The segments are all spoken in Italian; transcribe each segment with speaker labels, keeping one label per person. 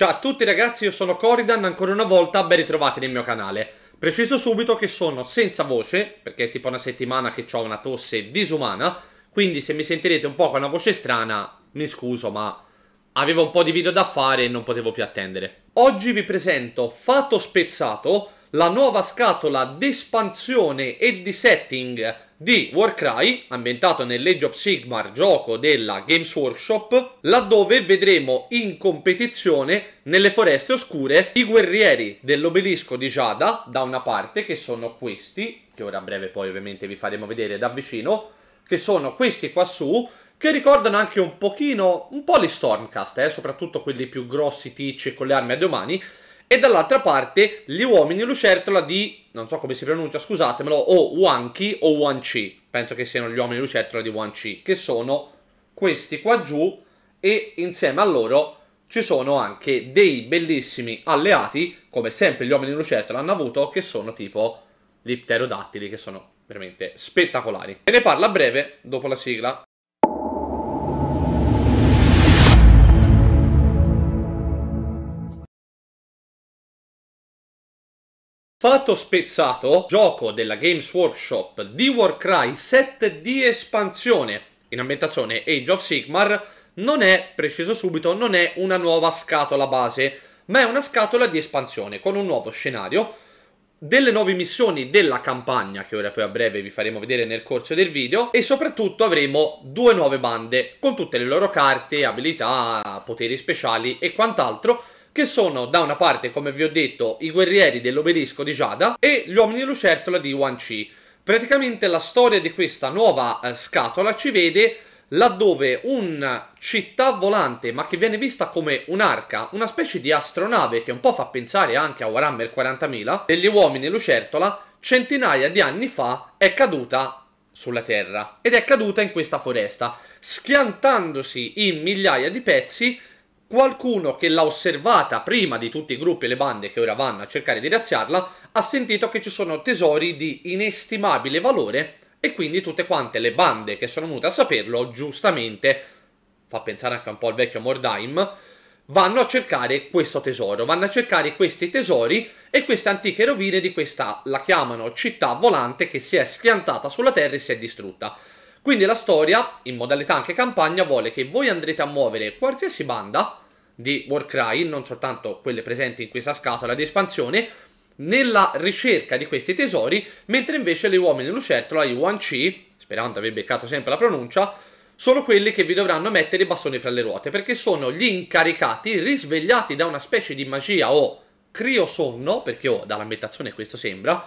Speaker 1: Ciao a tutti ragazzi, io sono Coridan, ancora una volta ben ritrovati nel mio canale. Preciso subito che sono senza voce, perché è tipo una settimana che ho una tosse disumana, quindi se mi sentirete un po' con una voce strana, mi scuso, ma avevo un po' di video da fare e non potevo più attendere. Oggi vi presento Fatto Spezzato, la nuova scatola d'espansione e di setting di Warcry, ambientato nell'Age of Sigmar, gioco della Games Workshop, laddove vedremo in competizione nelle foreste oscure i guerrieri dell'obelisco di Giada, da una parte, che sono questi, che ora a breve poi ovviamente vi faremo vedere da vicino, che sono questi qua su, che ricordano anche un pochino, un po' gli Stormcast, eh, soprattutto quelli più grossi, ticci e con le armi a due mani, e dall'altra parte gli uomini lucertola di, non so come si pronuncia, scusatemelo, o Wanchi o Wanchi, penso che siano gli uomini lucertola di Wanchi, che sono questi qua giù e insieme a loro ci sono anche dei bellissimi alleati, come sempre gli uomini lucertola hanno avuto, che sono tipo gli pterodattili, che sono veramente spettacolari. Ve ne parla a breve dopo la sigla. Fatto spezzato, gioco della Games Workshop di Warcry 7 di espansione in ambientazione Age of Sigmar non è, preciso subito, non è una nuova scatola base, ma è una scatola di espansione con un nuovo scenario, delle nuove missioni della campagna che ora poi a breve vi faremo vedere nel corso del video e soprattutto avremo due nuove bande con tutte le loro carte, abilità, poteri speciali e quant'altro che sono da una parte, come vi ho detto, i guerrieri dell'obelisco di Giada e gli uomini lucertola di Wan Chi. Praticamente la storia di questa nuova eh, scatola ci vede laddove un città volante, ma che viene vista come un'arca, una specie di astronave che un po' fa pensare anche a Warhammer 40.000, degli uomini lucertola, centinaia di anni fa è caduta sulla Terra ed è caduta in questa foresta, schiantandosi in migliaia di pezzi qualcuno che l'ha osservata prima di tutti i gruppi e le bande che ora vanno a cercare di razziarla, ha sentito che ci sono tesori di inestimabile valore e quindi tutte quante le bande che sono venute a saperlo, giustamente, fa pensare anche un po' al vecchio Mordaim vanno a cercare questo tesoro, vanno a cercare questi tesori e queste antiche rovine di questa, la chiamano città volante che si è schiantata sulla terra e si è distrutta. Quindi la storia, in modalità anche campagna, vuole che voi andrete a muovere qualsiasi banda di Warcry, non soltanto quelle presenti in questa scatola di espansione, nella ricerca di questi tesori, mentre invece le uomini lucertola, i Wanchi, sperando di aver beccato sempre la pronuncia, sono quelli che vi dovranno mettere i bastoni fra le ruote, perché sono gli incaricati, risvegliati da una specie di magia o criosonno, perché oh, dalla meditazione questo sembra,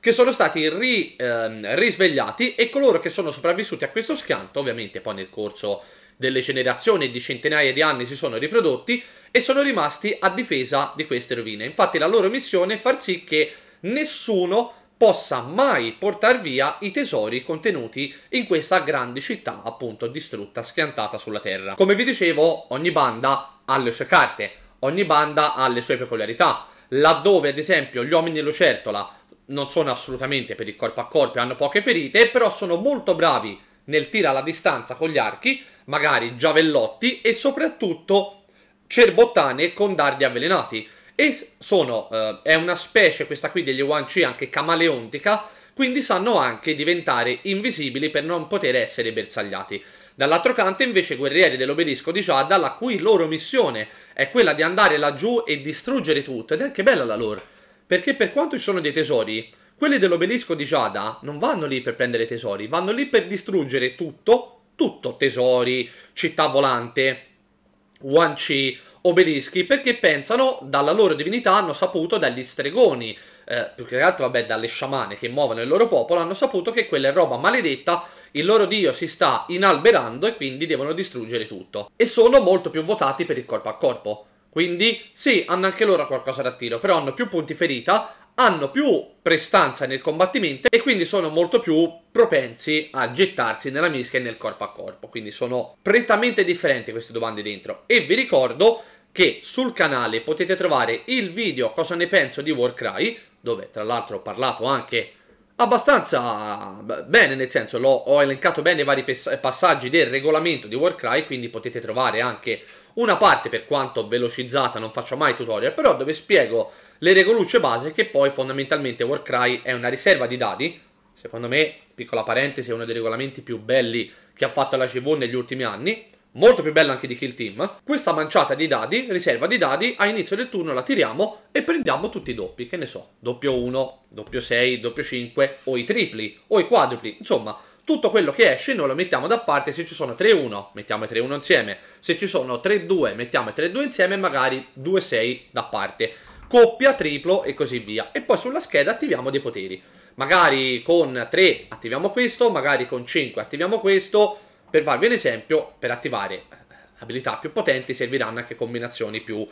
Speaker 1: che sono stati ri, ehm, risvegliati e coloro che sono sopravvissuti a questo schianto, ovviamente poi nel corso delle generazioni e di centinaia di anni si sono riprodotti e sono rimasti a difesa di queste rovine. Infatti la loro missione è far sì che nessuno possa mai portare via i tesori contenuti in questa grande città appunto distrutta, schiantata sulla terra. Come vi dicevo, ogni banda ha le sue carte, ogni banda ha le sue peculiarità, laddove ad esempio gli uomini e lucertola non sono assolutamente per il corpo a corpo e hanno poche ferite, però sono molto bravi nel tiro alla distanza con gli archi magari giavellotti e soprattutto cerbottane con dardi avvelenati. E sono, eh, è una specie questa qui degli Chi, anche camaleontica, quindi sanno anche diventare invisibili per non poter essere bersagliati. Dall'altro canto invece guerrieri dell'obelisco di Giada, la cui loro missione è quella di andare laggiù e distruggere tutto, ed è anche bella la lore, perché per quanto ci sono dei tesori, quelli dell'obelisco di Giada non vanno lì per prendere tesori, vanno lì per distruggere tutto tutto tesori, città volante, guanci, obelischi, perché pensano dalla loro divinità hanno saputo dagli stregoni, eh, più che altro vabbè dalle sciamane che muovono il loro popolo, hanno saputo che quella è roba maledetta, il loro dio si sta inalberando e quindi devono distruggere tutto. E sono molto più votati per il corpo a corpo. Quindi sì, hanno anche loro qualcosa da tiro, però hanno più punti ferita, hanno più prestanza nel combattimento e quindi sono molto più propensi a gettarsi nella mischia e nel corpo a corpo. Quindi sono prettamente differenti queste domande dentro. E vi ricordo che sul canale potete trovare il video cosa ne penso di Warcry, dove tra l'altro ho parlato anche abbastanza bene, nel senso l'ho ho elencato bene i vari passaggi del regolamento di Warcry, quindi potete trovare anche una parte per quanto velocizzata, non faccio mai tutorial, però dove spiego le regolucce base che poi fondamentalmente Warcry è una riserva di dadi, secondo me, piccola parentesi, è uno dei regolamenti più belli che ha fatto la CV negli ultimi anni, molto più bella anche di Kill Team. Questa manciata di dadi, riserva di dadi, a inizio del turno la tiriamo e prendiamo tutti i doppi, che ne so, doppio 1, doppio 6, doppio 5, o i tripli, o i quadrupli, insomma... Tutto quello che esce noi lo mettiamo da parte, se ci sono 3-1 mettiamo 3-1 insieme, se ci sono 3-2 mettiamo 3-2 insieme e magari 2-6 da parte, coppia, triplo e così via. E poi sulla scheda attiviamo dei poteri, magari con 3 attiviamo questo, magari con 5 attiviamo questo, per farvi un esempio, per attivare eh, abilità più potenti serviranno anche combinazioni più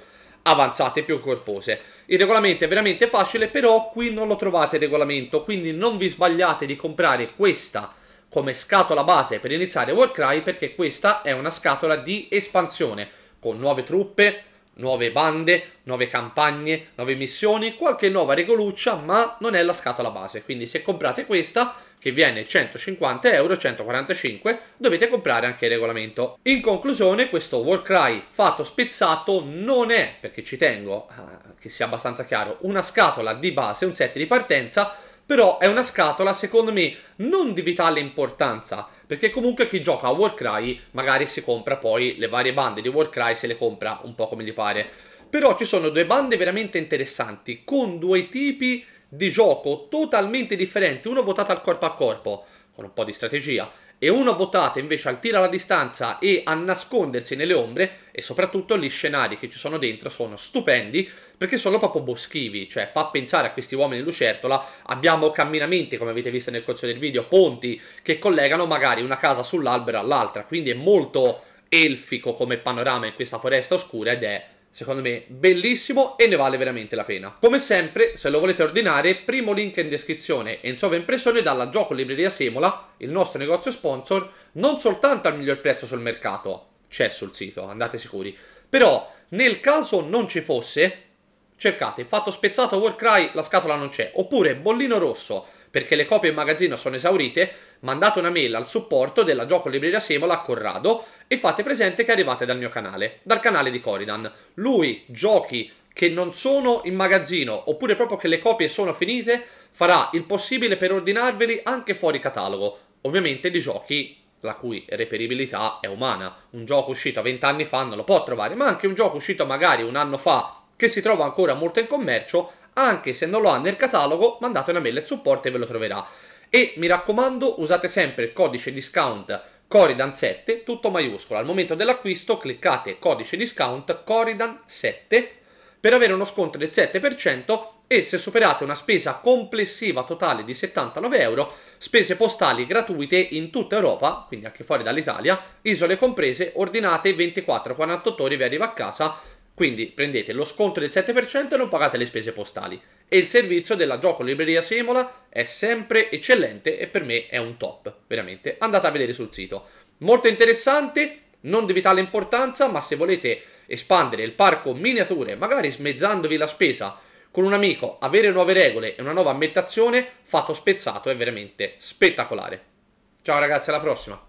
Speaker 1: avanzate, più corpose. Il regolamento è veramente facile, però qui non lo trovate il regolamento, quindi non vi sbagliate di comprare questa come scatola base per iniziare Warcry, perché questa è una scatola di espansione, con nuove truppe, nuove bande, nuove campagne, nuove missioni, qualche nuova regoluccia, ma non è la scatola base. Quindi se comprate questa, che viene 150 euro, 145, dovete comprare anche il regolamento. In conclusione, questo Warcry fatto spezzato non è, perché ci tengo eh, che sia abbastanza chiaro, una scatola di base, un set di partenza, però è una scatola secondo me non di vitale importanza perché comunque chi gioca a Warcry magari si compra poi le varie bande di Warcry se le compra un po' come gli pare. Però ci sono due bande veramente interessanti con due tipi di gioco totalmente differenti, uno votato al corpo a corpo con un po' di strategia e uno votate invece al tiro alla distanza e a nascondersi nelle ombre e soprattutto gli scenari che ci sono dentro sono stupendi perché sono proprio boschivi, cioè fa pensare a questi uomini in lucertola, abbiamo camminamenti come avete visto nel corso del video, ponti che collegano magari una casa sull'albero all'altra, quindi è molto elfico come panorama in questa foresta oscura ed è Secondo me bellissimo e ne vale veramente la pena. Come sempre, se lo volete ordinare, primo link in descrizione e in sovraimpressione dalla Gioco Libreria Semola, il nostro negozio sponsor, non soltanto al miglior prezzo sul mercato, c'è sul sito, andate sicuri. Però, nel caso non ci fosse, cercate Fatto Spezzato Warcry, la scatola non c'è, oppure Bollino Rosso, perché le copie in magazzino sono esaurite, mandate una mail al supporto della Gioco Libreria Semola a Corrado e fate presente che arrivate dal mio canale, dal canale di Coridan. Lui giochi che non sono in magazzino oppure proprio che le copie sono finite, farà il possibile per ordinarveli anche fuori catalogo, ovviamente di giochi la cui reperibilità è umana. Un gioco uscito 20 ananni fa non lo può trovare, ma anche un gioco uscito magari un anno fa che si trova ancora molto in commercio anche se non lo ha nel catalogo, mandate una mail al supporto e ve lo troverà. E mi raccomando, usate sempre il codice discount Coridan7, tutto maiuscolo. Al momento dell'acquisto cliccate codice discount Coridan7 per avere uno sconto del 7% e se superate una spesa complessiva totale di 79 euro, spese postali gratuite in tutta Europa, quindi anche fuori dall'Italia, isole comprese, ordinate 24-48 ore vi arriva a casa quindi prendete lo sconto del 7% e non pagate le spese postali. E il servizio della gioco libreria Semola è sempre eccellente e per me è un top, veramente. Andate a vedere sul sito. Molto interessante, non di vitale importanza, ma se volete espandere il parco miniature, magari smezzandovi la spesa con un amico, avere nuove regole e una nuova ambientazione, fatto spezzato è veramente spettacolare. Ciao ragazzi, alla prossima!